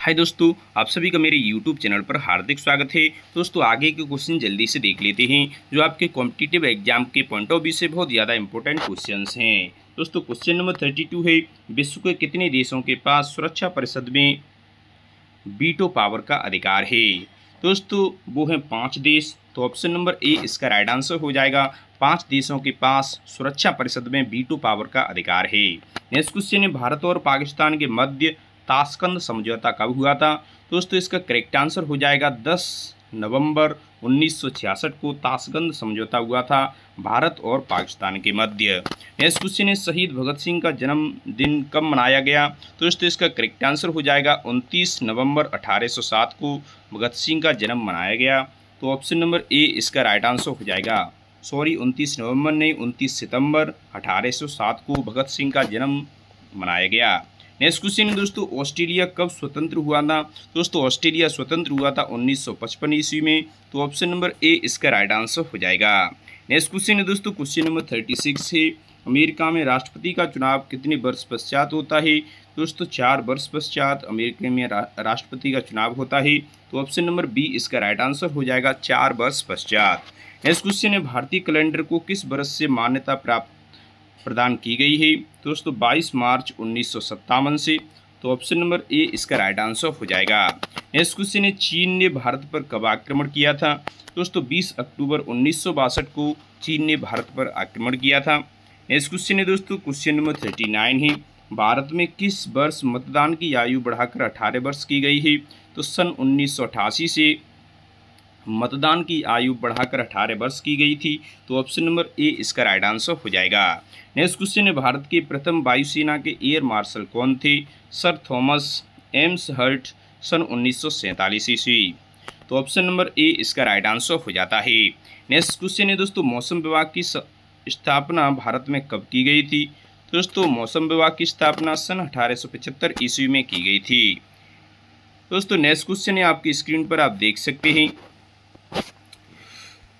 हाय दोस्तों आप सभी का मेरे यूट्यूब चैनल पर हार्दिक स्वागत है तो दोस्तों आगे के क्वेश्चन जल्दी से देख लेते हैं जो आपके कॉम्पिटिटिव एग्जाम के पॉइंट ऑफ व्यू से बहुत ज़्यादा इंपॉर्टेंट क्वेश्चंस हैं दोस्तों क्वेश्चन नंबर थर्टी टू है विश्व के कितने देशों के पास सुरक्षा परिषद में बीटो पावर का अधिकार है दोस्तों वो हैं पाँच देश तो ऑप्शन नंबर ए इसका राइट आंसर हो जाएगा पाँच देशों के पास सुरक्षा परिषद में बीटो पावर का अधिकार है नेक्स्ट क्वेश्चन है भारत और पाकिस्तान के मध्य ताशकंद समझौता कब हुआ था दोस्तों इसका करेक्ट आंसर हो जाएगा दस नवंबर 1966 को ताशकंद समझौता हुआ था भारत और पाकिस्तान के मध्य नेक्स्ट क्वेश्चन है शहीद भगत सिंह का जन्मदिन कब मनाया गया तो दोस्तों इसका करेक्ट आंसर हो जाएगा 29 नवंबर 1807 को भगत सिंह का जन्म मनाया गया तो ऑप्शन नंबर ए इसका राइट आंसर हो जाएगा सॉरी 29 नवंबर नहीं 29 सितंबर 1807 को भगत सिंह का जन्म मनाया गया नेक्स्ट क्वेश्चन है दोस्तों ऑस्ट्रेलिया कब स्वतंत्र हुआ था दोस्तों ऑस्ट्रेलिया स्वतंत्र हुआ था 1955 ईस्वी में तो ऑप्शन नंबर ए इसका राइट आंसर हो जाएगा नेक्स्ट क्वेश्चन है दोस्तों क्वेश्चन नंबर थर्टी सिक्स है अमेरिका में राष्ट्रपति का चुनाव कितने वर्ष पश्चात होता है दोस्तों चार वर्ष पश्चात अमेरिका में रा, राष्ट्रपति का चुनाव होता है तो ऑप्शन नंबर बी इसका राइट आंसर हो जाएगा चार वर्ष पश्चात नेक्स्ट क्वेश्चन है भारतीय कैलेंडर को किस वर्ष से मान्यता प्राप्त प्रदान की गई है दोस्तों 22 मार्च उन्नीस से तो ऑप्शन नंबर ए इसका राइट आंसर हो जाएगा नेक्स्ट क्वेश्चन है चीन ने भारत पर कब आक्रमण किया था दोस्तों 20 अक्टूबर उन्नीस को चीन ने भारत पर आक्रमण किया था नेक्स्ट क्वेश्चन है दोस्तों क्वेश्चन नंबर थर्टी नाइन है भारत में किस वर्ष मतदान की आयु बढ़ाकर अठारह वर्ष की गई है तो सन उन्नीस से मतदान की आयु बढ़ाकर अठारह वर्ष की गई थी तो ऑप्शन नंबर ए इसका राइट आंसर हो जाएगा नेक्स्ट क्वेश्चन है भारत के प्रथम वायुसेना के एयर मार्शल कौन थे सर थॉमस एम्स हर्ट सन उन्नीस ईस्वी तो ऑप्शन नंबर ए इसका राइट आंसर हो जाता है नेक्स्ट क्वेश्चन है दोस्तों मौसम विभाग की स्थापना भारत में कब की गई थी तो दोस्तों मौसम विभाग की स्थापना सन पचहत्तर ईस्वी में की गई थी दोस्तों नेक्स्ट क्वेश्चन है आपकी स्क्रीन पर आप देख सकते हैं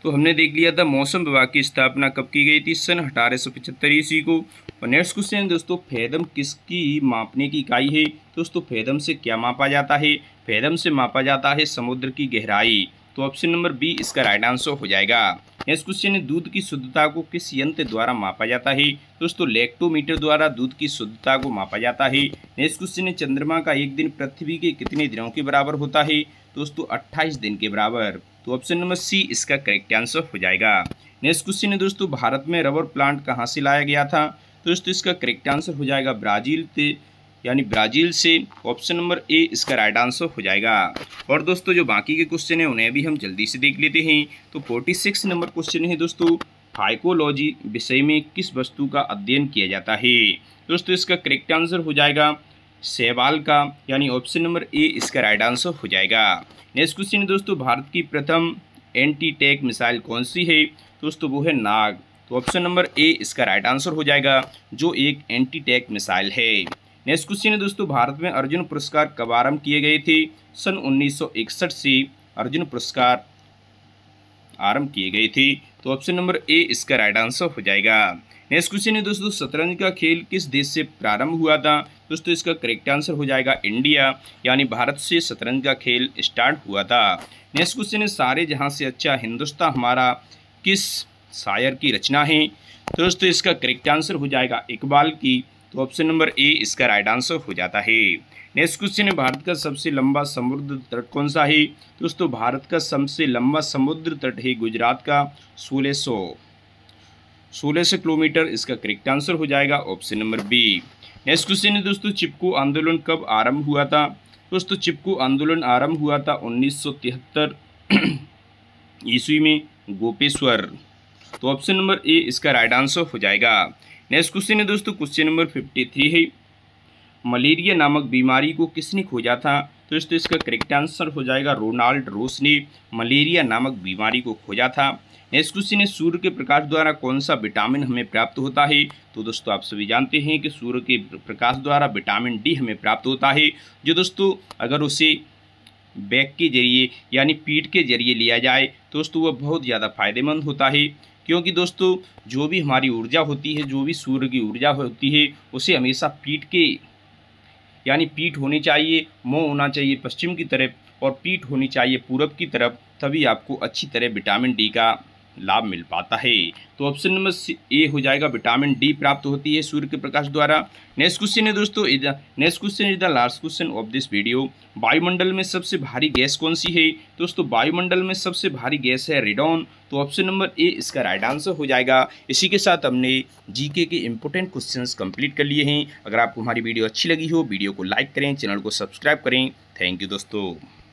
तो हमने देख लिया था मौसम विभाग की स्थापना कब की गई थी सन अठारह सौ पचहत्तर ईस्वी को और नेक्स्ट क्वेश्चन दोस्तों फैदम किसकी मापने की इकाई है दोस्तों फैदम से क्या मापा जाता है फैदम से मापा जाता है समुद्र की गहराई तो ऑप्शन नंबर बी इसका राइट आंसर हो जाएगा नेक्स्ट क्वेश्चन है दूध की शुद्धता को किस यंत्र द्वारा मापा जाता है दोस्तों लेक्टोमीटर द्वारा दूध की शुद्धता को मापा जाता है नेक्स्ट क्वेश्चन है चंद्रमा का एक दिन पृथ्वी के कितने दिनों के बराबर होता है दोस्तों अट्ठाईस दिन के बराबर तो ऑप्शन नंबर सी इसका करेक्ट आंसर हो जाएगा नेक्स्ट क्वेश्चन है दोस्तों भारत में रबर प्लांट कहाँ से लाया गया था तो दोस्तों इसका करेक्ट आंसर हो जाएगा ब्राज़ील से यानी ब्राज़ील से ऑप्शन नंबर ए इसका राइट आंसर हो जाएगा और दोस्तों जो बाकी के क्वेश्चन हैं उन्हें भी हम जल्दी से देख लेते हैं तो फोर्टी सिक्स नंबर क्वेश्चन है दोस्तों फाइकोलॉजी विषय में किस वस्तु का अध्ययन किया जाता है दोस्तों इसका करेक्ट आंसर हो जाएगा सेवाल का यानी ऑप्शन नंबर ए इसका राइट आंसर हो जाएगा नेक्स्ट क्वेश्चन दोस्तों भारत की प्रथम एंटी टैक मिसाइल कौन सी है दोस्तों वो है नाग तो ऑप्शन नंबर ए इसका राइट आंसर हो जाएगा जो एक एंटी टैक मिसाइल है नेक्स्ट क्वेश्चन है दोस्तों भारत में अर्जुन पुरस्कार कब आरम्भ किए गए थे सन 1961 से अर्जुन पुरस्कार आरंभ किए गई थी तो ऑप्शन नंबर ए इसका राइट आंसर हो जाएगा नेक्स्ट क्वेश्चन है दोस्तों शतरंज का खेल किस देश से प्रारंभ हुआ था दोस्तों इसका करेक्ट आंसर हो जाएगा इंडिया यानी भारत से शतरंज का खेल स्टार्ट हुआ था नेक्स्ट क्वेश्चन है सारे जहाँ से अच्छा हिंदुस्तान हमारा किस शायर की रचना है तो दोस्तों इसका करेक्ट आंसर हो जाएगा इकबाल की तो ऑप्शन नंबर ए इसका राइट आंसर हो जाता है नेक्स्ट क्वेश्चन है भारत का सबसे लंबा समुद्र तट कौन सा है दोस्तों भारत का सबसे लंबा समुद्र तट है गुजरात का सोलह सौ सोलह सौ किलोमीटर इसका करेक्ट आंसर हो जाएगा option number B next question है दोस्तों चिपको आंदोलन कब आरंभ हुआ था दोस्तों चिपको आंदोलन आरंभ हुआ था उन्नीस सौ तिहत्तर ईस्वी में गोपेश्वर तो ऑप्शन नंबर ए इसका राइट आंसर हो जाएगा नेक्स्ट क्वेश्चन है दोस्तों क्वेश्चन नंबर फिफ्टी थ्री है मलेरिया नामक बीमारी को किसने खोजा था तो तो इसका करेक्ट आंसर हो जाएगा रोनाल्ड रोस ने मलेरिया नामक बीमारी को खोजा था नेक्स्ट क्वेश्चन है सूर्य के प्रकाश द्वारा कौन सा विटामिन हमें प्राप्त होता है तो दोस्तों आप सभी जानते हैं कि सूर्य के प्रकाश द्वारा विटामिन डी हमें प्राप्त होता है जो दोस्तों अगर उसे बैग के जरिए यानी पीठ के जरिए लिया जाए तो दोस्तों वह बहुत ज़्यादा फायदेमंद होता है क्योंकि दोस्तों जो भी हमारी ऊर्जा होती है जो भी सूर्य की ऊर्जा होती है उसे हमेशा पीठ के यानी पीठ होनी चाहिए मुँह होना चाहिए पश्चिम की तरफ और पीठ होनी चाहिए पूरब की तरफ तभी आपको अच्छी तरह विटामिन डी का लाभ मिल पाता है तो ऑप्शन नंबर ए हो जाएगा विटामिन डी प्राप्त होती है सूर्य के प्रकाश द्वारा नेक्स्ट क्वेश्चन है दोस्तों next question is the last question of this video वायुमंडल में सबसे भारी गैस कौन सी है दोस्तों वायुमंडल में सबसे भारी गैस है रेडॉन तो ऑप्शन नंबर ए इसका राइट आंसर हो जाएगा इसी के साथ हमने जीके के इंपॉर्टेंट क्वेश्चंस कंप्लीट कर लिए हैं अगर आपको हमारी वीडियो अच्छी लगी हो वीडियो को लाइक करें चैनल को सब्सक्राइब करें थैंक यू दोस्तों